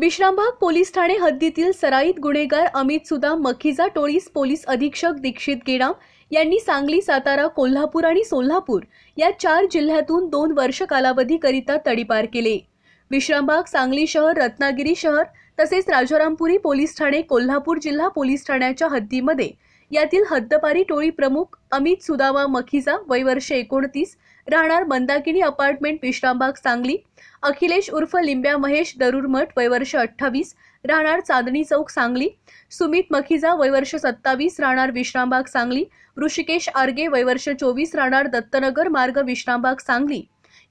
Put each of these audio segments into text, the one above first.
Vishrambag police Thane हद्दीतील सराईत गुन्हेगार अमित सुदाम मखिजा टोळीस पोलीस अधीक्षक दीक्षित गेडाम यांनी सांगली सातारा कोल्हापूर आणि सोलापूर या चार जिल्ह्यातून दोन वर्ष कालावधीकरिता तडीपार केले विश्रामबाग सांगली शहर रत्नागिरी शहर तसेच राजारामपुरी पोलीस ठाणे कोल्हापूर जिल्हा पोलीस ठाण्याच्या हद्दीमध्ये यातील हद्दपारी टोळी प्रमुख अमित सुदामा मखिजा वय वर्ष एकोणतीस राहणार मंदाकिनी अपार्टमेंट विश्रामबाग सांगली अखिलेश उर्फ लिंब्या महेश दरुरमठ वयवर्ष अठ्ठावीस राहणार चांदणी चौक सांगली सुमित मखिजा वयवर्ष सत्तावीस राहणार विश्रामबाग सांगली ऋषिकेश आर्गे वयवर्ष चोवीस राहणार दत्तनगर मार्ग विश्रामबाग सांगली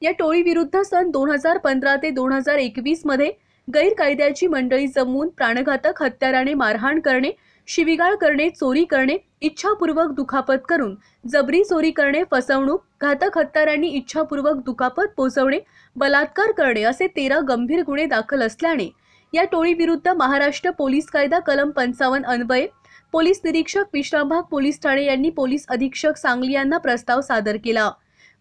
या टोळीविरुद्ध सन दोन हजार पंधरा ते दोन हजार एकवीसमध्ये गैरकायद्याची मंडळी जमवून प्राणघातक हत्याराने मारहाण करणे शिविगाळ करणे चोरी करणे इच्छापूर्वक दुखापत करून जबरी चोरी करणे फसवणूक घातक हत्यारांनी इच्छापूर्वक दुखापत पोचवणे बलात्कार करणे असे तेरा गंभीर गुन्हे दाखल असल्याने या टोळीविरुद्ध महाराष्ट्र पोलीस कायदा कलम पंचावन्न अन्वये पोलीस निरीक्षक विश्रामबाग पोलीस ठाणे यांनी पोलीस अधीक्षक सांगली यांना प्रस्ताव सादर केला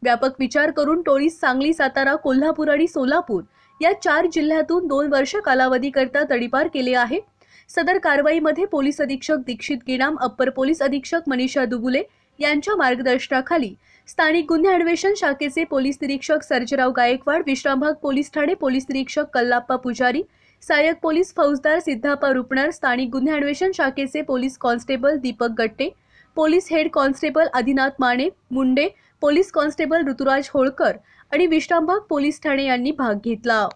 व्यापक विचार करून टोळी सांगली सातारा कोल्हापूर आणि सोलापूर या चार जिल्ह्यातून दोन वर्ष कालावधीकरता तडीपार केले आहे सदर कारवाईमध्ये पोलीस अधीक्षक दीक्षित गिनाम अप्पर पोलीस अधीक्षक मनीषा दुबुले यांच्या मार्गदर्शनाखाली स्थानिक गुन्हे अन्वेषण शाखेचे पोलीस निरीक्षक सर्जराव गायकवाड विश्रामबाग पोलीस ठाणे पोलीस निरीक्षक कल्लाप्पा पुजारी सहाय्यक पोलीस फौजदार सिद्धाप्पा रुपणार स्थानिक गुन्हे अन्वेषण शाखेचे police constable Deepak Gatte police head constable Adinath Mane Munde police constable Rituraj Holkar आणि विश्रामबाग पोलीस ठाणे यांनी भाग घेतला